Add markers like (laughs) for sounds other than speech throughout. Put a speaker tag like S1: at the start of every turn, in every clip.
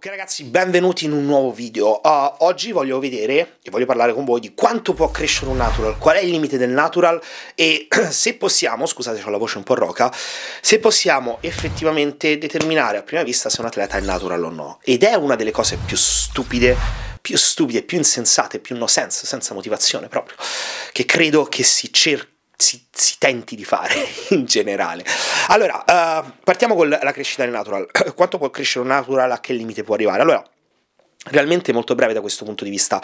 S1: Ok ragazzi, benvenuti in un nuovo video. Uh, oggi voglio vedere e voglio parlare con voi di quanto può crescere un natural, qual è il limite del natural e (clears throat) se possiamo, scusate ho la voce un po' roca, se possiamo effettivamente determinare a prima vista se un atleta è natural o no. Ed è una delle cose più stupide, più stupide, più insensate, più no sense, senza motivazione proprio, che credo che si cerchi si, si tenti di fare (laughs) in generale. Allora, uh, partiamo con la crescita del natural. (clears throat) Quanto può crescere un natural? A che limite può arrivare? Allora, realmente molto breve da questo punto di vista.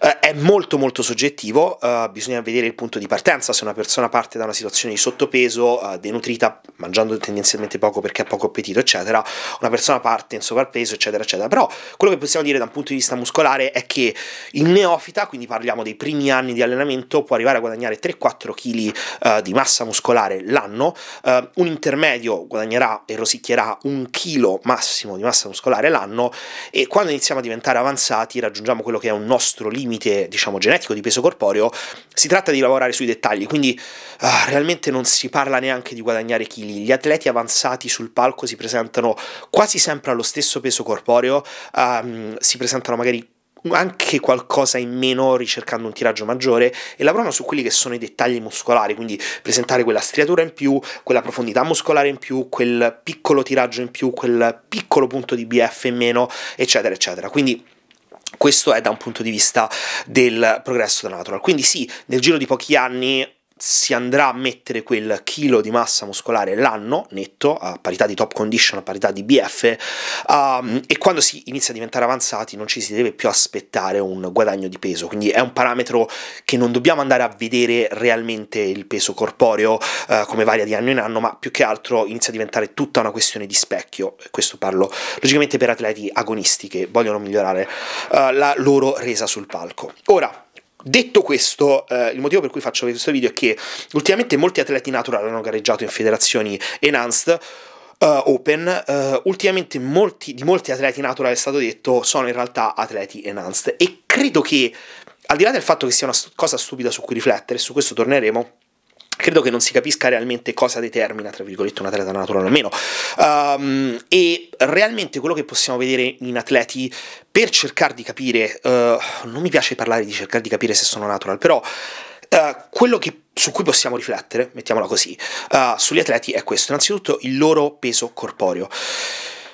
S1: Eh, è molto molto soggettivo, eh, bisogna vedere il punto di partenza, se una persona parte da una situazione di sottopeso, eh, denutrita, mangiando tendenzialmente poco perché ha poco appetito, eccetera, una persona parte in sovrappeso, eccetera, eccetera. Però quello che possiamo dire da un punto di vista muscolare è che il neofita, quindi parliamo dei primi anni di allenamento, può arrivare a guadagnare 3-4 kg eh, di massa muscolare l'anno, eh, un intermedio guadagnerà e rosicchierà un chilo massimo di massa muscolare l'anno e quando iniziamo a diventare diventare avanzati, raggiungiamo quello che è un nostro limite, diciamo, genetico di peso corporeo, si tratta di lavorare sui dettagli, quindi uh, realmente non si parla neanche di guadagnare chili. Gli atleti avanzati sul palco si presentano quasi sempre allo stesso peso corporeo, um, si presentano magari anche qualcosa in meno ricercando un tiraggio maggiore e lavorano su quelli che sono i dettagli muscolari, quindi presentare quella striatura in più, quella profondità muscolare in più, quel piccolo tiraggio in più, quel piccolo punto di BF in meno, eccetera, eccetera. Quindi questo è da un punto di vista del progresso della natural. Quindi sì, nel giro di pochi anni si andrà a mettere quel chilo di massa muscolare l'anno netto, a parità di top condition, a parità di BF, um, e quando si inizia a diventare avanzati non ci si deve più aspettare un guadagno di peso, quindi è un parametro che non dobbiamo andare a vedere realmente il peso corporeo uh, come varia di anno in anno, ma più che altro inizia a diventare tutta una questione di specchio, questo parlo logicamente per atleti agonisti che vogliono migliorare uh, la loro resa sul palco. Ora, Detto questo, eh, il motivo per cui faccio questo video è che ultimamente molti atleti natural hanno gareggiato in federazioni enhanced. Uh, open, uh, ultimamente molti, di molti atleti natural è stato detto sono in realtà atleti enhanced e credo che al di là del fatto che sia una cosa stupida su cui riflettere, su questo torneremo, credo che non si capisca realmente cosa determina, tra virgolette, un atleta naturale o meno. Um, ehm, e realmente quello che possiamo vedere in atleti per cercare di capire, uh, non mi piace parlare di cercare di capire se sono natural, però uh, quello che su cui possiamo riflettere, mettiamola così, uh, sugli atleti è questo, innanzitutto il loro peso corporeo.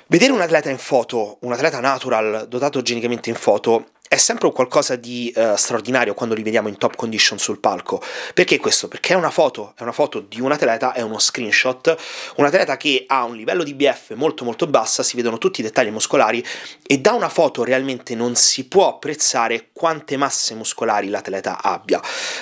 S1: Vedere un atleta in foto, un atleta natural dotato genicamente in foto, è sempre qualcosa di uh, straordinario quando li vediamo in top condition sul palco. Perché questo? Perché è una foto, è una foto di un atleta, è uno screenshot, un atleta che ha un livello di BF molto molto bassa, si vedono tutti i dettagli muscolari e da una foto realmente non si può apprezzare quante masse muscolari l'atleta abbia.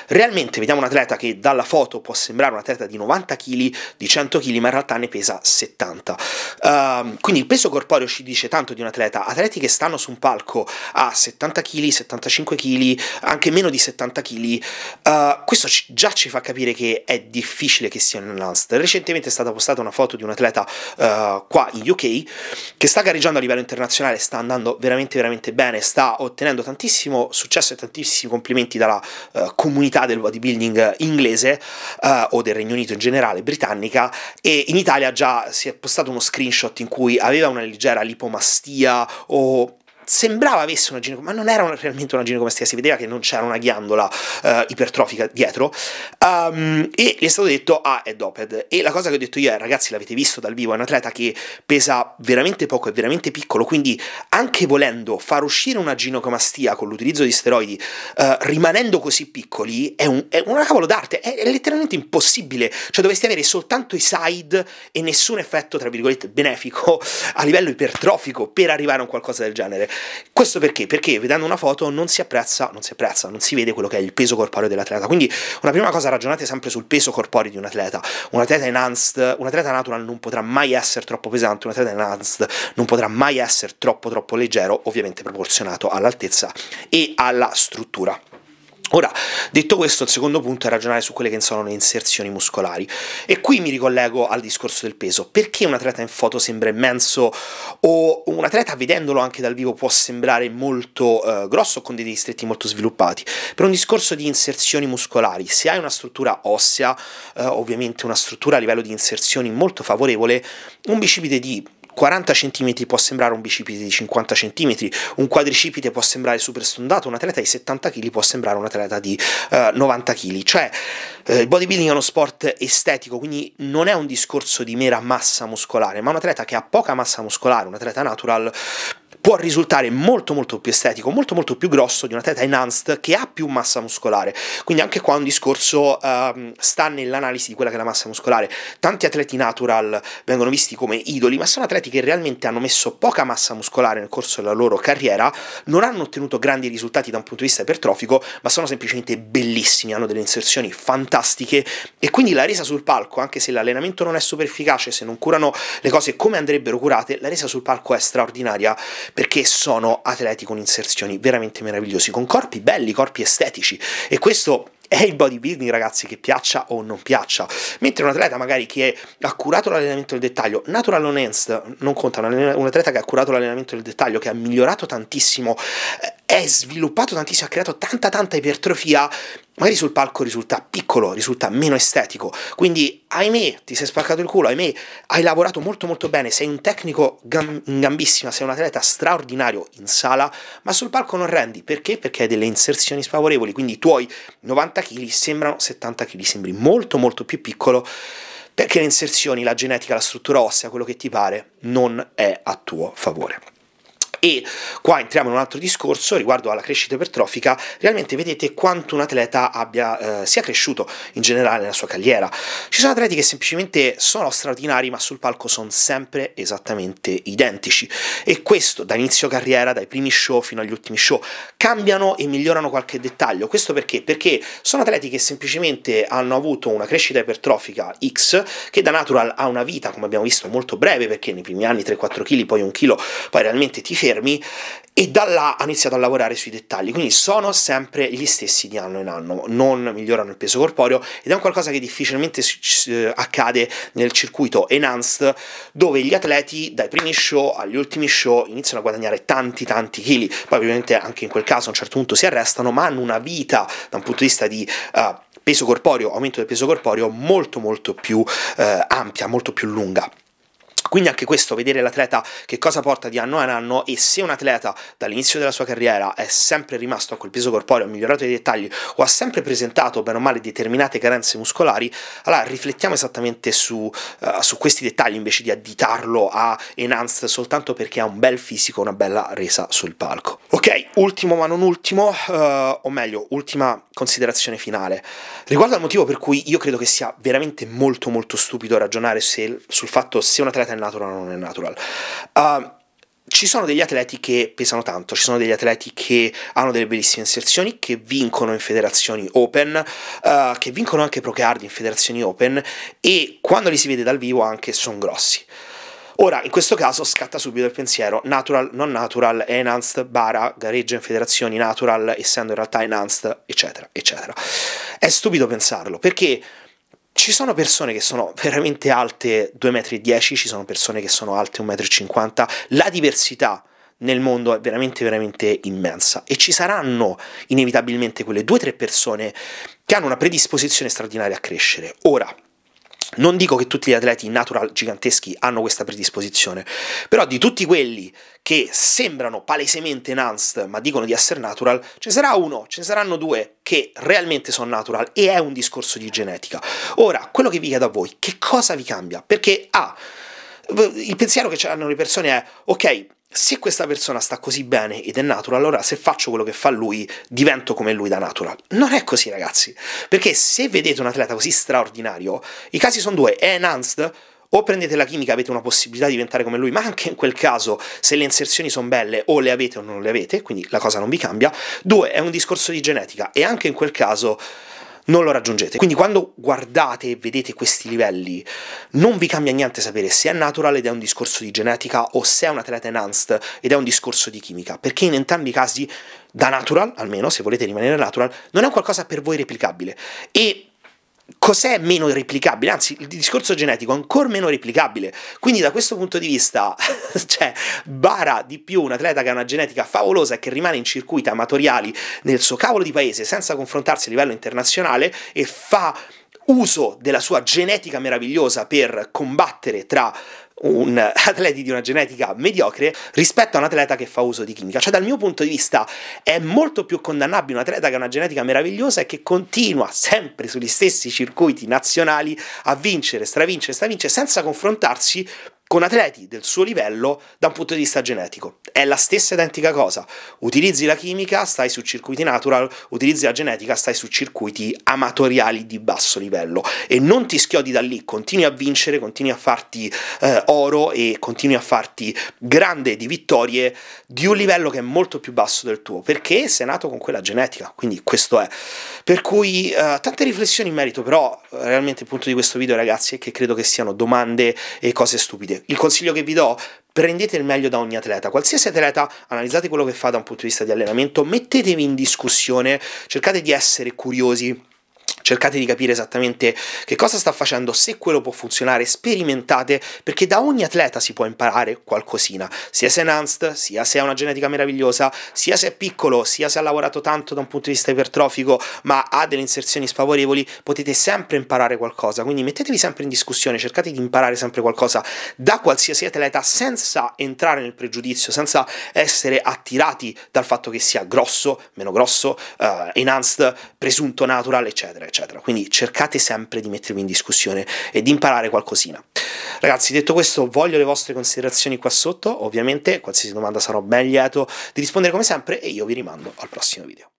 S1: Realmente vediamo un atleta che dalla foto può sembrare un atleta di 90 kg, di 100 kg, ma in realtà ne pesa 70. Uh, ehm, quindi il peso corporeo ci dice tanto di un atleta, atleti che stanno su un palco a 70 70 kg, 75 kg, anche meno di 70 kg, uh, questo già ci fa capire che è difficile che sia un enhanced. Recentemente è stata postata una foto di un atleta uh, qua in UK che sta gareggiando a livello internazionale, sta andando veramente veramente bene, sta ottenendo tantissimo successo e tantissimi complimenti dalla uh, comunità del bodybuilding inglese eh, o del Regno Unito in generale, britannica, e in Italia già si è postato uno screenshot in cui aveva una leggera lipomastia o sembrava avesse una ginecomastia, ma non era realmente una ginecomastia, si vedeva che non c'era una ghiandola uh, ipertrofica dietro, um, e gli è stato detto, ah, è doped. E la cosa che ho detto io è, ragazzi, l'avete visto dal vivo, è un atleta che pesa veramente poco, è veramente piccolo, quindi anche volendo far uscire una ginecomastia con l'utilizzo di steroidi, uh, rimanendo così piccoli, è, un, è una cavolo d'arte, è, è, letteralmente impossibile, cioè dovresti avere soltanto i side e nessun effetto, tra virgolette, benefico a livello ipertrofico per arrivare a un qualcosa del genere. Questo perché? Perché vedendo una foto non si apprezza, non si apprezza, non si vede quello che è il peso corporeo dell'atleta. Quindi una prima cosa ragionate sempre sul peso corporeo di un atleta. Un atleta enhanced, un atleta natural non potrà mai essere troppo pesante, un atleta enhanced non potrà mai essere troppo troppo leggero, ovviamente proporzionato all'altezza e alla struttura. Ora, detto questo, il secondo punto è ragionare su quelle che sono le inserzioni muscolari. E qui mi ricollego al discorso del peso. Perché un atleta in foto sembra immenso o un atleta vedendolo anche dal vivo può sembrare molto eh, grosso con dei distretti molto sviluppati? Per un discorso di inserzioni muscolari, se hai una struttura ossea, eh, ovviamente una struttura a livello di inserzioni molto favorevole, un bicipite di 40 cm può sembrare un bicipite di 50 cm, un quadricipite può sembrare super stondato, un atleta di 70 kg può sembrare un atleta di eh, 90 kg. Cioè, eh, il bodybuilding è uno sport estetico, quindi non è un discorso di mera massa muscolare, ma un atleta che ha poca massa muscolare, un atleta natural, può risultare molto molto più estetico, molto molto più grosso di un atleta enhanced che ha più massa muscolare. Quindi anche qua un discorso uh, sta nell'analisi di quella che è la massa muscolare. Tanti atleti natural vengono visti come idoli, ma sono atleti che realmente hanno messo poca massa muscolare nel corso della loro carriera, non hanno ottenuto grandi risultati da un punto di vista ipertrofico, ma sono semplicemente bellissimi, hanno delle inserzioni fantastiche e quindi la resa sul palco, anche se l'allenamento non è super efficace, se non curano le cose come andrebbero curate, la resa sul palco è straordinaria perché sono atleti con inserzioni veramente meravigliosi, con corpi belli, corpi estetici e questo è il bodybuilding, ragazzi, che piaccia o non piaccia. Mentre un atleta magari che ha curato l'allenamento del dettaglio, natural on enhanced, non conta, un atleta che ha curato l'allenamento del dettaglio, che ha migliorato tantissimo, eh, è sviluppato tantissimo, ha creato tanta tanta ipertrofia, magari sul palco risulta piccolo, risulta meno estetico, quindi ahimè ti sei spaccato il culo, ahimè hai lavorato molto molto bene, sei un tecnico gam- gambissima, sei un atleta straordinario in sala, ma sul palco non rendi, perché? Perché hai delle inserzioni sfavorevoli, quindi i tuoi 90 kg sembrano 70 kg, sembri molto molto più piccolo, perché le inserzioni, la genetica, la struttura ossea, quello che ti pare, non è a tuo favore. E qua entriamo in un altro discorso riguardo alla crescita ipertrofica, realmente vedete quanto un atleta abbia, eh, sia cresciuto in generale nella sua carriera. Ci sono atleti che semplicemente sono straordinari, ma sul palco sono sempre esattamente identici. E questo da inizio carriera, dai primi show fino agli ultimi show, cambiano e migliorano qualche dettaglio. Questo perché? Perché sono atleti che semplicemente hanno avuto una crescita ipertrofica X, che da natural ha una vita, come abbiamo visto, molto breve, perché nei primi anni 3-4 kg, poi un chilo, poi realmente ti ferma fermi e da là ha iniziato a lavorare sui dettagli, quindi sono sempre gli stessi di anno in anno, non migliorano il peso corporeo ed è un qualcosa che difficilmente eh, accade nel circuito enhanced dove gli atleti dai primi show agli ultimi show iniziano a guadagnare tanti tanti chili, poi ovviamente anche in quel caso a un certo punto si arrestano ma hanno una vita da un punto di vista di... Uh, peso corporeo, aumento del peso corporeo molto molto più eh, ampia, molto più lunga. Quindi anche questo, vedere l'atleta che cosa porta di anno in anno e se un atleta dall'inizio della sua carriera è sempre rimasto a quel peso corporeo, ha migliorato i dettagli o ha sempre presentato bene o male determinate carenze muscolari, allora riflettiamo esattamente su, uh, su questi dettagli invece di additarlo a Enhanced soltanto perché ha un bel fisico, una bella resa sul palco. Ok, ultimo ma non ultimo, uh, o meglio, ultima considerazione finale. Riguardo al motivo per cui io credo che sia veramente molto molto stupido ragionare se, sul fatto se un atleta è natural o non è natural. Uh, ci sono degli atleti che pesano tanto, ci sono degli atleti che hanno delle bellissime inserzioni, che vincono in federazioni open, uh, che vincono anche pro card in federazioni open e quando li si vede dal vivo anche sono grossi. Ora, in questo caso scatta subito il pensiero natural, non natural, enhanced, bara, gareggia in federazioni, natural, essendo in realtà enhanced, eccetera, eccetera. È stupido pensarlo, perché ci sono persone che sono veramente alte 2,10 m, ci sono persone che sono alte 1,50 m, la diversità nel mondo è veramente veramente immensa e ci saranno inevitabilmente quelle due o tre persone che hanno una predisposizione straordinaria a crescere. Ora, non dico che tutti gli atleti natural giganteschi hanno questa predisposizione, però di tutti quelli che sembrano palesemente enhanced ma dicono di essere natural, ce ne sarà uno, ce ne saranno due che realmente sono natural e è un discorso di genetica. Ora, quello che vi chiedo a voi, che cosa vi cambia? Perché A, ah, il pensiero che hanno le persone è, ok, se questa persona sta così bene ed è natural, allora se faccio quello che fa lui, divento come lui da natural. Non è così, ragazzi. Perché se vedete un atleta così straordinario, i casi sono due: è enhanced. O prendete la chimica, avete una possibilità di diventare come lui, ma anche in quel caso, se le inserzioni sono belle, o le avete o non le avete, quindi la cosa non vi cambia. Due, è un discorso di genetica, e anche in quel caso non lo raggiungete. Quindi quando guardate e vedete questi livelli, non vi cambia niente sapere se è natural ed è un discorso di genetica o se è un atleta enhanced ed è un discorso di chimica, perché in entrambi i casi da natural, almeno se volete rimanere natural, non è qualcosa per voi replicabile e cos'è meno replicabile? Anzi, il discorso genetico è ancora meno replicabile. Quindi, da questo punto di vista, (laughs) cioè, bara di più un atleta che ha una genetica favolosa e che rimane in circuiti amatoriali nel suo cavolo di paese senza confrontarsi a livello internazionale e fa uso della sua genetica meravigliosa per combattere tra un atleta di una genetica mediocre rispetto a un atleta che fa uso di chimica. Cioè dal mio punto di vista è molto più condannabile un atleta che ha una genetica meravigliosa e che continua sempre sugli stessi circuiti nazionali a vincere, stravincere, stravincere senza confrontarsi con atleti del suo livello da un punto di vista genetico. È la stessa identica cosa. Utilizzi la chimica, stai su circuiti natural, utilizzi la genetica, stai su circuiti amatoriali di basso livello e non ti schiodi da lì, continui a vincere, continui a farti eh, oro e continui a farti grande di vittorie di un livello che è molto più basso del tuo, perché sei nato con quella genetica, quindi questo è. Per cui eh, tante riflessioni in merito, però realmente il punto di questo video ragazzi è che credo che siano domande e cose stupide il consiglio che vi do, prendete il meglio da ogni atleta, qualsiasi atleta, analizzate quello che fa da un punto di vista di allenamento, mettetevi in discussione, cercate di essere curiosi Cercate di capire esattamente che cosa sta facendo, se quello può funzionare, sperimentate, perché da ogni atleta si può imparare qualcosina, sia se è enhanced, sia se ha una genetica meravigliosa, sia se è piccolo, sia se ha lavorato tanto da un punto di vista ipertrofico, ma ha delle inserzioni sfavorevoli, potete sempre imparare qualcosa, quindi mettetevi sempre in discussione, cercate di imparare sempre qualcosa da qualsiasi atleta senza entrare nel pregiudizio, senza essere attirati dal fatto che sia grosso, meno grosso, uh, enhanced, presunto natural, eccetera eccetera. Quindi cercate sempre di mettervi in discussione e di imparare qualcosina. Ragazzi, detto questo, voglio le vostre considerazioni qua sotto, ovviamente qualsiasi domanda sarò ben lieto di rispondere come sempre e io vi rimando al prossimo video.